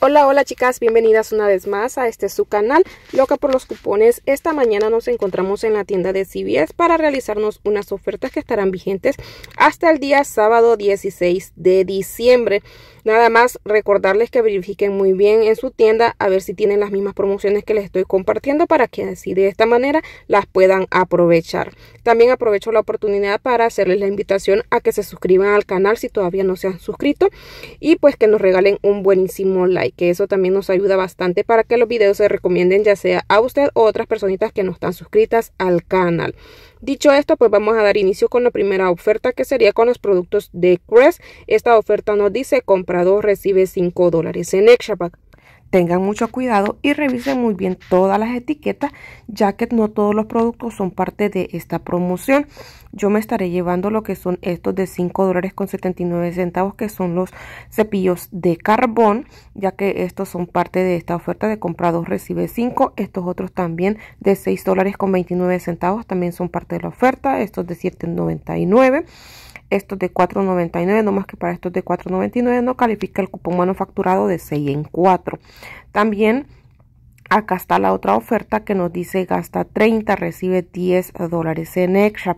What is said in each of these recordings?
Hola, hola chicas, bienvenidas una vez más a este su canal, Loca por los Cupones. Esta mañana nos encontramos en la tienda de CBS para realizarnos unas ofertas que estarán vigentes hasta el día sábado 16 de diciembre. Nada más recordarles que verifiquen muy bien en su tienda a ver si tienen las mismas promociones que les estoy compartiendo para que así de esta manera las puedan aprovechar. También aprovecho la oportunidad para hacerles la invitación a que se suscriban al canal si todavía no se han suscrito y pues que nos regalen un buenísimo like, que eso también nos ayuda bastante para que los videos se recomienden ya sea a usted o otras personitas que no están suscritas al canal. Dicho esto, pues vamos a dar inicio con la primera oferta que sería con los productos de Crest. Esta oferta nos dice comprador recibe 5 dólares en pack Tengan mucho cuidado y revisen muy bien todas las etiquetas, ya que no todos los productos son parte de esta promoción. Yo me estaré llevando lo que son estos de 5 dólares con 79 centavos, que son los cepillos de carbón, ya que estos son parte de esta oferta de comprados recibe 5. Estos otros también de 6 dólares con 29 centavos también son parte de la oferta. Estos de 7.99 estos de 4.99, no más que para estos de 4.99 no califica el cupón manufacturado de 6 en 4. También acá está la otra oferta que nos dice gasta 30, recibe 10 dólares en extra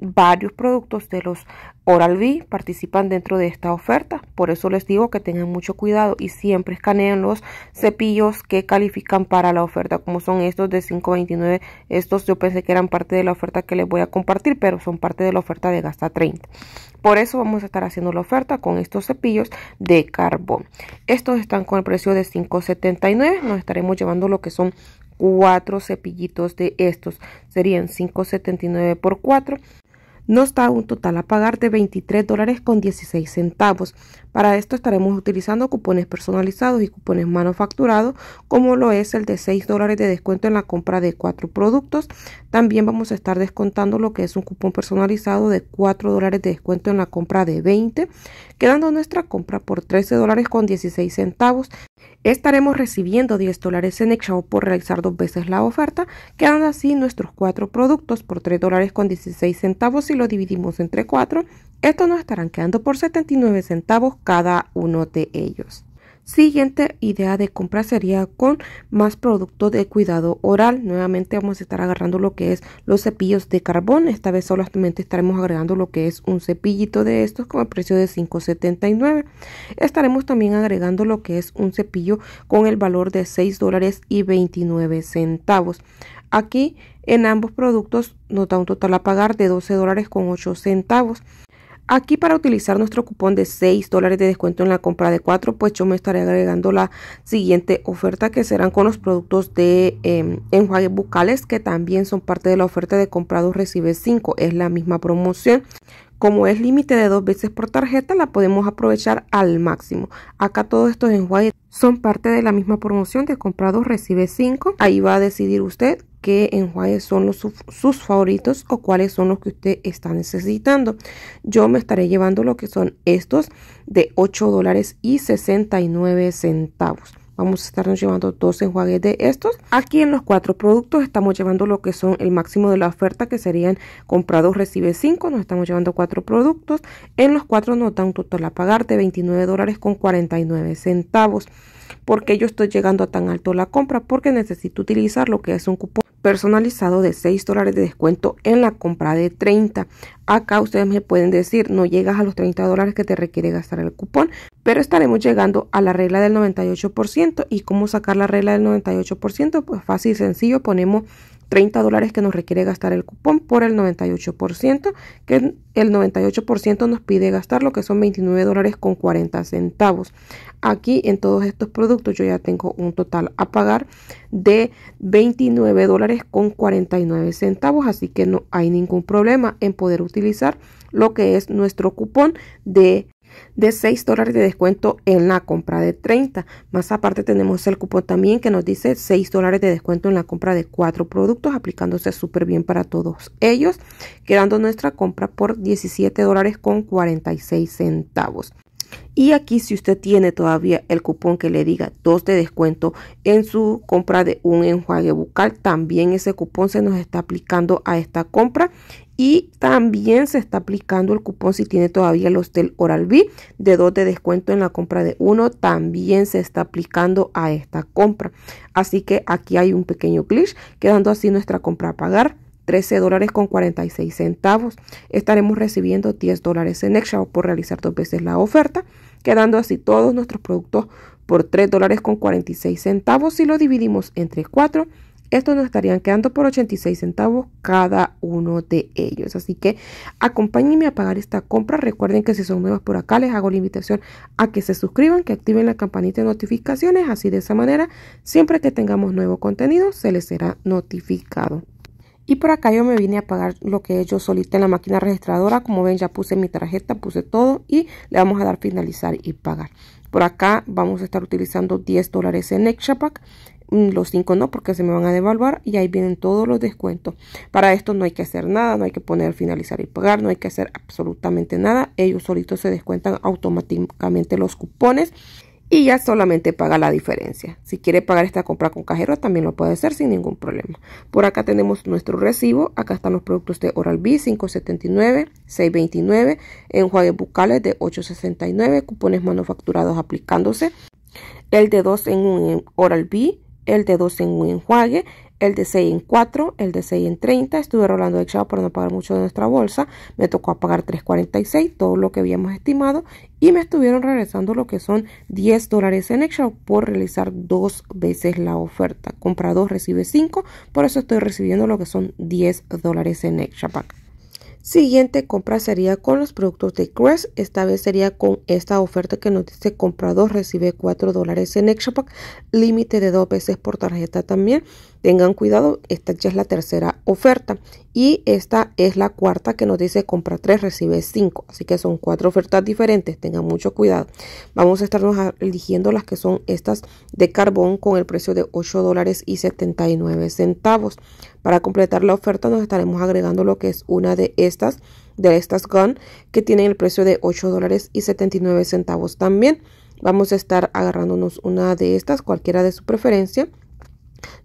varios productos de los Oral-B participan dentro de esta oferta. Por eso les digo que tengan mucho cuidado y siempre escaneen los cepillos que califican para la oferta, como son estos de 5.29. Estos yo pensé que eran parte de la oferta que les voy a compartir, pero son parte de la oferta de Gasta 30. Por eso vamos a estar haciendo la oferta con estos cepillos de carbón. Estos están con el precio de 5.79. Nos estaremos llevando lo que son cuatro cepillitos de estos. Serían 5.79 por 4 nos da un total a pagar de 23 dólares con 16 centavos. Para esto estaremos utilizando cupones personalizados y cupones manufacturados, como lo es el de 6 dólares de descuento en la compra de 4 productos. También vamos a estar descontando lo que es un cupón personalizado de 4 dólares de descuento en la compra de 20, quedando nuestra compra por 13 dólares con 16 centavos. Estaremos recibiendo 10 dólares en Exchange por realizar dos veces la oferta, quedan así nuestros cuatro productos por 3 dólares con 16 centavos si lo dividimos entre cuatro, Estos nos estarán quedando por 79 centavos cada uno de ellos siguiente idea de compra sería con más producto de cuidado oral. Nuevamente vamos a estar agarrando lo que es los cepillos de carbón. Esta vez solamente estaremos agregando lo que es un cepillito de estos con el precio de 5.79. Estaremos también agregando lo que es un cepillo con el valor de $6.29. dólares Aquí en ambos productos nos da un total a pagar de doce dólares Aquí para utilizar nuestro cupón de 6 dólares de descuento en la compra de 4, pues yo me estaré agregando la siguiente oferta que serán con los productos de eh, em, enjuagues bucales que también son parte de la oferta de comprados recibe 5, es la misma promoción. Como es límite de dos veces por tarjeta, la podemos aprovechar al máximo. Acá todos estos enjuagues son parte de la misma promoción de comprados recibe 5. Ahí va a decidir usted qué enjuagues son sus favoritos o cuáles son los que usted está necesitando. Yo me estaré llevando lo que son estos de 8 dólares y 69 centavos vamos a estarnos llevando dos enjuagues de estos. Aquí en los cuatro productos estamos llevando lo que son el máximo de la oferta que serían comprados recibe cinco. nos estamos llevando cuatro productos. En los cuatro nos da un total a pagar de 29 dólares con 49 centavos. porque yo estoy llegando a tan alto la compra? Porque necesito utilizar lo que es un cupón personalizado de 6 dólares de descuento en la compra de 30. Acá ustedes me pueden decir, no llegas a los 30 dólares que te requiere gastar el cupón, pero estaremos llegando a la regla del 98%. ¿Y cómo sacar la regla del 98%? Pues fácil y sencillo, ponemos 30 dólares que nos requiere gastar el cupón por el 98%, que el 98% nos pide gastar lo que son 29 dólares con 40 centavos. Aquí en todos estos productos yo ya tengo un total a pagar de 29 dólares con 49 centavos, así que no hay ningún problema en poder utilizar lo que es nuestro cupón de de 6 dólares de descuento en la compra de 30. Más aparte tenemos el cupón también que nos dice 6 dólares de descuento en la compra de 4 productos, aplicándose súper bien para todos ellos, quedando nuestra compra por 17 dólares con 46 centavos. Y aquí si usted tiene todavía el cupón que le diga 2 de descuento en su compra de un enjuague bucal, también ese cupón se nos está aplicando a esta compra y también se está aplicando el cupón si tiene todavía el Hostel Oral B de 2 de descuento en la compra de uno. También se está aplicando a esta compra. Así que aquí hay un pequeño glitch, quedando así nuestra compra a pagar. 13 dólares con 46 centavos. Estaremos recibiendo 10 dólares en extra por realizar dos veces la oferta, quedando así todos nuestros productos por 3 dólares con 46 centavos si lo dividimos entre 4 estos nos estarían quedando por 86 centavos cada uno de ellos. Así que acompáñenme a pagar esta compra. Recuerden que si son nuevos por acá, les hago la invitación a que se suscriban, que activen la campanita de notificaciones. Así de esa manera, siempre que tengamos nuevo contenido, se les será notificado. Y por acá yo me vine a pagar lo que ellos soliciten en la máquina registradora. Como ven, ya puse mi tarjeta, puse todo y le vamos a dar finalizar y pagar. Por acá vamos a estar utilizando 10 dólares en pack Mm, los 5 no porque se me van a devaluar y ahí vienen todos los descuentos. Para esto no hay que hacer nada, no hay que poner finalizar y pagar, no hay que hacer absolutamente nada. Ellos solitos se descuentan automáticamente los cupones y ya solamente paga la diferencia. Si quiere pagar esta compra con cajero también lo puede hacer sin ningún problema. Por acá tenemos nuestro recibo, acá están los productos de Oral-B 579, 629, enjuagues bucales de 869, cupones manufacturados aplicándose el de 2 en un Oral-B el de 2 en un enjuague, el de 6 en 4, el de 6 en 30. Estuve rolando de chavo para no pagar mucho de nuestra bolsa. Me tocó pagar 3.46, todo lo que habíamos estimado. Y me estuvieron realizando lo que son 10 dólares en extra por realizar dos veces la oferta. Compra dos, recibe 5. Por eso estoy recibiendo lo que son 10 dólares en extra Siguiente compra sería con los productos de Crest. Esta vez sería con esta oferta que nos dice comprador recibe 4 dólares en Extra Pack. Límite de dos veces por tarjeta también. Tengan cuidado, esta ya es la tercera oferta y esta es la cuarta que nos dice compra 3, recibe 5. Así que son cuatro ofertas diferentes, tengan mucho cuidado. Vamos a estarnos eligiendo las que son estas de carbón con el precio de 8 dólares y 79 centavos. Para completar la oferta nos estaremos agregando lo que es una de estas, de estas gun, que tienen el precio de 8 dólares y 79 centavos también. Vamos a estar agarrándonos una de estas, cualquiera de su preferencia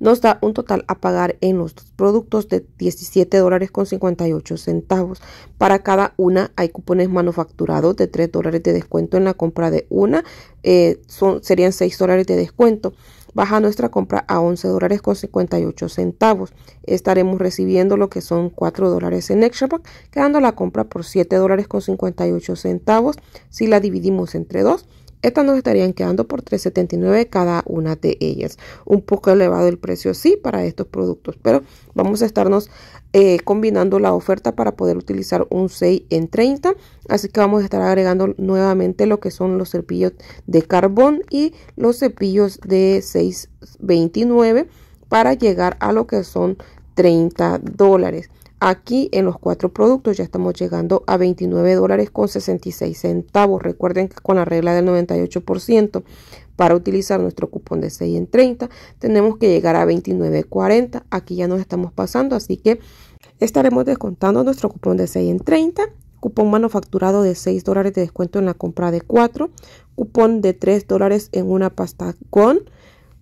nos da un total a pagar en los productos de $17.58. dólares con centavos. Para cada una hay cupones manufacturados de 3 dólares de descuento en la compra de una, eh, serían 6 dólares de descuento. Baja nuestra compra a 11 dólares con 58 centavos. Estaremos recibiendo lo que son 4 dólares en extra quedando la compra por 7 dólares con centavos si la dividimos entre dos estas nos estarían quedando por 3.79 cada una de ellas. Un poco elevado el precio, sí, para estos productos, pero vamos a estarnos eh, combinando la oferta para poder utilizar un 6 en 30. Así que vamos a estar agregando nuevamente lo que son los cepillos de carbón y los cepillos de 6.29 para llegar a lo que son 30 dólares. Aquí en los cuatro productos ya estamos llegando a 29 dólares con 66 centavos. Recuerden que con la regla del 98% para utilizar nuestro cupón de 6 en 30 tenemos que llegar a 29.40. Aquí ya nos estamos pasando, así que estaremos descontando nuestro cupón de 6 en 30 cupón manufacturado de 6 dólares de descuento en la compra de 4, cupón de 3 dólares en una pasta con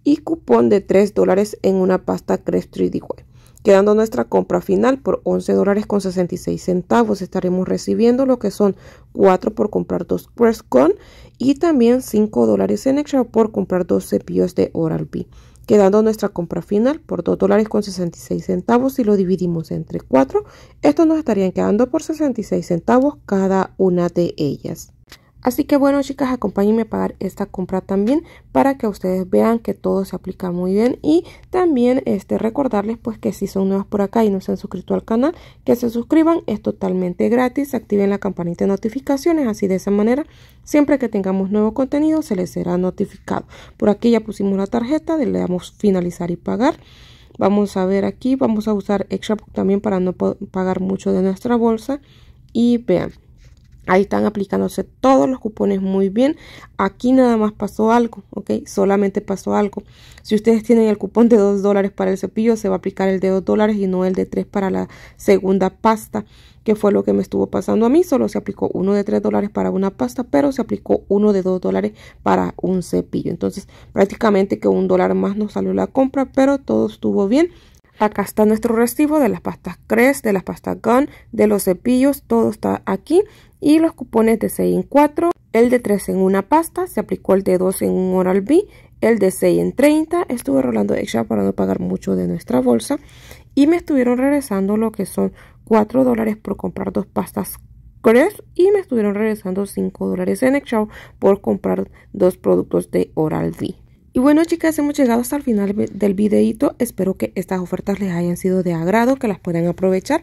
y cupón de 3 dólares en una pasta Crest 3D quedando nuestra compra final por 11 dólares con 66 centavos. Estaremos recibiendo lo que son 4 por comprar dos Press Con y también 5 dólares en extra por comprar dos cepillos de Oral-B. Quedando nuestra compra final por 2 dólares con 66 centavos si lo dividimos entre 4, esto nos estarían quedando por 66 centavos cada una de ellas. Así que bueno chicas, acompáñenme a pagar esta compra también para que ustedes vean que todo se aplica muy bien y también este, recordarles pues que si son nuevas por acá y no se han suscrito al canal, que se suscriban, es totalmente gratis, activen la campanita de notificaciones, así de esa manera siempre que tengamos nuevo contenido se les será notificado. Por aquí ya pusimos la tarjeta, le damos finalizar y pagar. Vamos a ver aquí, vamos a usar Extra también para no pagar mucho de nuestra bolsa y vean. Ahí están aplicándose todos los cupones muy bien. Aquí nada más pasó algo, ¿ok? Solamente pasó algo. Si ustedes tienen el cupón de 2 dólares para el cepillo, se va a aplicar el de 2 dólares y no el de 3 para la segunda pasta, que fue lo que me estuvo pasando a mí. Solo se aplicó uno de 3 dólares para una pasta, pero se aplicó uno de 2 dólares para un cepillo. Entonces, prácticamente que un dólar más nos salió la compra, pero todo estuvo bien. Acá está nuestro recibo de las pastas Crest, de las pastas Gun, de los cepillos, todo está aquí y los cupones de 6 en 4, el de 3 en una pasta, se aplicó el de 2 en un Oral B, el de 6 en 30, estuve rolando extra para no pagar mucho de nuestra bolsa y me estuvieron regresando lo que son 4 dólares por comprar dos pastas Crest y me estuvieron regresando 5 dólares en extra por comprar dos productos de Oral B. Y bueno chicas, hemos llegado hasta el final del videito. Espero que estas ofertas les hayan sido de agrado, que las puedan aprovechar.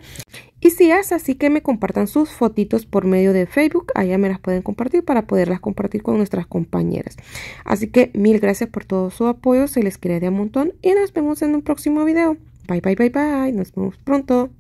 Y si es así que me compartan sus fotitos por medio de Facebook, allá me las pueden compartir para poderlas compartir con nuestras compañeras. Así que mil gracias por todo su apoyo, se les quiere de un montón y nos vemos en un próximo video. Bye, bye, bye, bye. Nos vemos pronto.